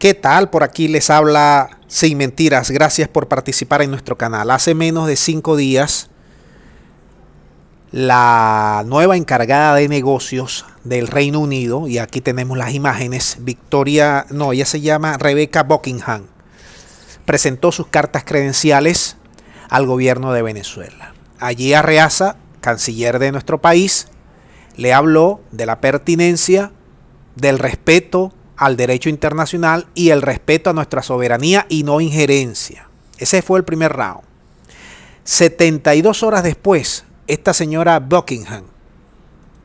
¿Qué tal? Por aquí les habla Sin Mentiras. Gracias por participar en nuestro canal. Hace menos de cinco días, la nueva encargada de negocios del Reino Unido, y aquí tenemos las imágenes, Victoria, no, ella se llama rebeca Buckingham, presentó sus cartas credenciales al gobierno de Venezuela. Allí Arreaza, canciller de nuestro país, le habló de la pertinencia, del respeto al derecho internacional y el respeto a nuestra soberanía y no injerencia. Ese fue el primer round. 72 horas después, esta señora Buckingham,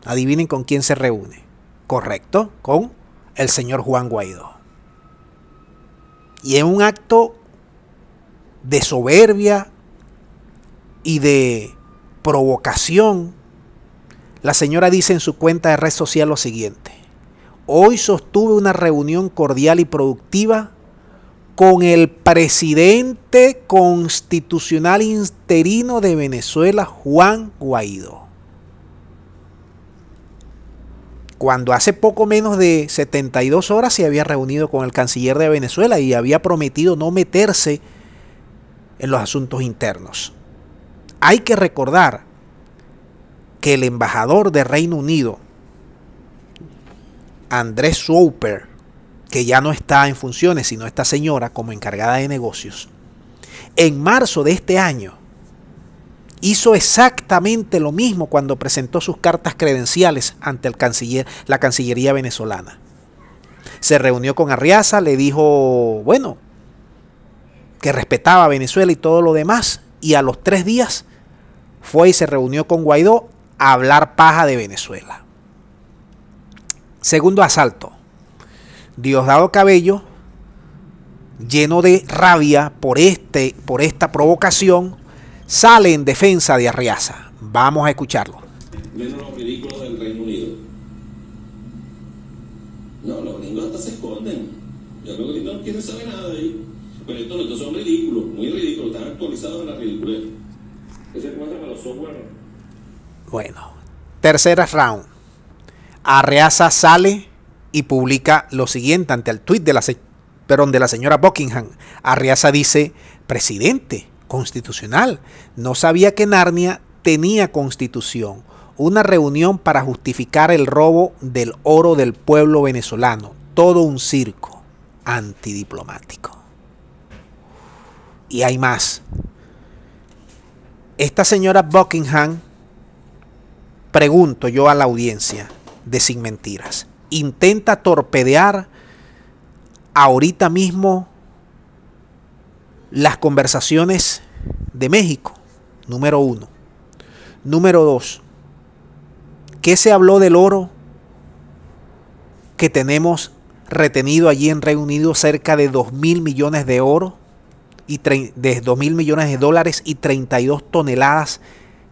adivinen con quién se reúne. Correcto, con el señor Juan Guaidó. Y en un acto de soberbia y de provocación, la señora dice en su cuenta de red social lo siguiente. Hoy sostuve una reunión cordial y productiva con el presidente constitucional interino de Venezuela, Juan Guaidó. Cuando hace poco menos de 72 horas se había reunido con el canciller de Venezuela y había prometido no meterse en los asuntos internos. Hay que recordar que el embajador de Reino Unido Andrés Souper, que ya no está en funciones, sino esta señora como encargada de negocios, en marzo de este año hizo exactamente lo mismo cuando presentó sus cartas credenciales ante el canciller, la Cancillería venezolana. Se reunió con Arriaza, le dijo, bueno, que respetaba a Venezuela y todo lo demás, y a los tres días fue y se reunió con Guaidó a hablar paja de Venezuela. Segundo asalto. Diosdado Cabello, lleno de rabia por, este, por esta provocación, sale en defensa de Arriaza. Vamos a escucharlo. Menos los ridículos del Reino Unido. No, los gringos hasta se esconden. Ya los gringos no quieren saber nada de ahí. Pero estos, estos son ridículos, muy ridículos, están actualizados en la ridiculez. Ese cuenta para los software. Bueno, tercera round. Arreaza sale y publica lo siguiente ante el tuit de la, de la señora Buckingham. Arreaza dice, presidente, constitucional, no sabía que Narnia tenía constitución. Una reunión para justificar el robo del oro del pueblo venezolano. Todo un circo antidiplomático. Y hay más. Esta señora Buckingham, pregunto yo a la audiencia, de Sin Mentiras. Intenta torpedear ahorita mismo las conversaciones de México, número uno. Número dos, ¿qué se habló del oro que tenemos retenido allí en Reino Unido cerca de 2 mil millones de oro y de mil millones de dólares y 32 toneladas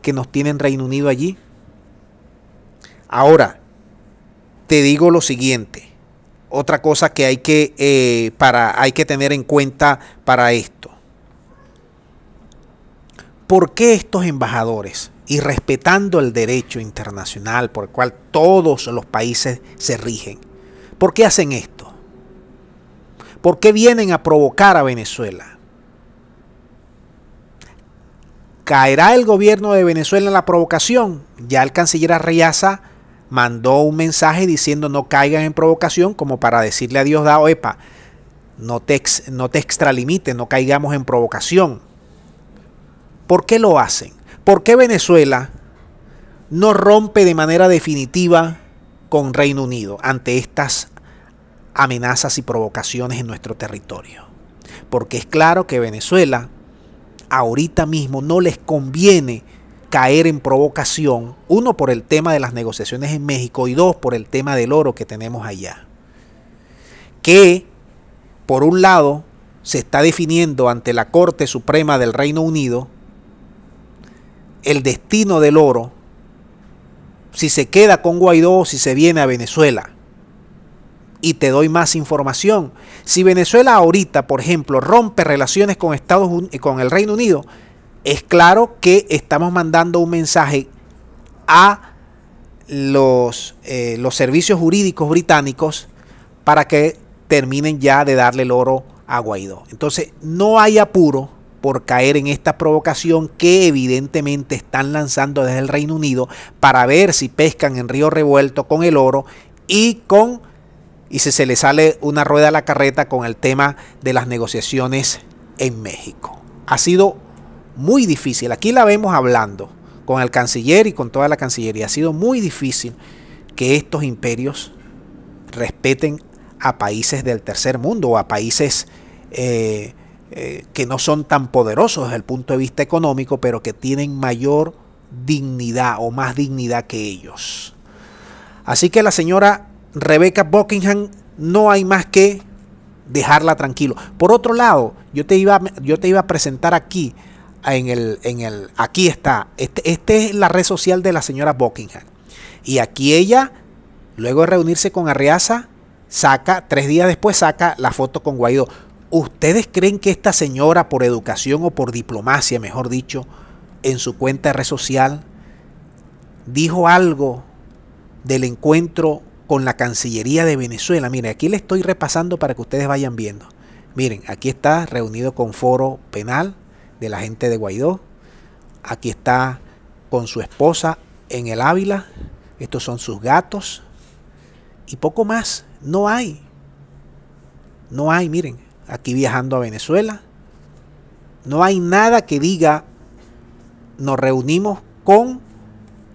que nos tienen Reino Unido allí? Ahora, te digo lo siguiente, otra cosa que hay que, eh, para, hay que tener en cuenta para esto. ¿Por qué estos embajadores, y respetando el derecho internacional por el cual todos los países se rigen, por qué hacen esto? ¿Por qué vienen a provocar a Venezuela? ¿Caerá el gobierno de Venezuela en la provocación? Ya el canciller Arriaza mandó un mensaje diciendo no caigan en provocación como para decirle a Dios, epa, no te, no te extralimites, no caigamos en provocación. ¿Por qué lo hacen? ¿Por qué Venezuela no rompe de manera definitiva con Reino Unido ante estas amenazas y provocaciones en nuestro territorio? Porque es claro que Venezuela ahorita mismo no les conviene caer en provocación, uno por el tema de las negociaciones en México y dos por el tema del oro que tenemos allá. Que, por un lado, se está definiendo ante la Corte Suprema del Reino Unido el destino del oro, si se queda con Guaidó o si se viene a Venezuela. Y te doy más información. Si Venezuela ahorita, por ejemplo, rompe relaciones con, Estados Unidos, con el Reino Unido, es claro que estamos mandando un mensaje a los, eh, los servicios jurídicos británicos para que terminen ya de darle el oro a Guaidó. Entonces, no hay apuro por caer en esta provocación que evidentemente están lanzando desde el Reino Unido para ver si pescan en río revuelto con el oro y con y si se le sale una rueda a la carreta con el tema de las negociaciones en México. Ha sido muy difícil. Aquí la vemos hablando con el canciller y con toda la cancillería. Ha sido muy difícil que estos imperios respeten a países del tercer mundo o a países eh, eh, que no son tan poderosos desde el punto de vista económico, pero que tienen mayor dignidad o más dignidad que ellos. Así que la señora Rebecca Buckingham no hay más que dejarla tranquilo. Por otro lado, yo te iba, yo te iba a presentar aquí el, en el, aquí está, esta este es la red social de la señora Buckingham. Y aquí ella, luego de reunirse con Arriaza, saca, tres días después saca la foto con Guaidó. ¿Ustedes creen que esta señora, por educación o por diplomacia, mejor dicho, en su cuenta de red social, dijo algo del encuentro con la Cancillería de Venezuela? Miren, aquí le estoy repasando para que ustedes vayan viendo. Miren, aquí está reunido con foro penal, de la gente de Guaidó. Aquí está con su esposa en el Ávila. Estos son sus gatos. Y poco más. No hay. No hay, miren. Aquí viajando a Venezuela. No hay nada que diga nos reunimos con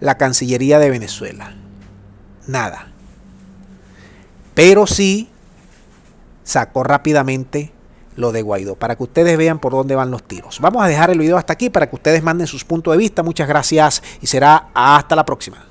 la Cancillería de Venezuela. Nada. Pero sí sacó rápidamente lo de Guaidó, para que ustedes vean por dónde van los tiros. Vamos a dejar el video hasta aquí para que ustedes manden sus puntos de vista. Muchas gracias y será hasta la próxima.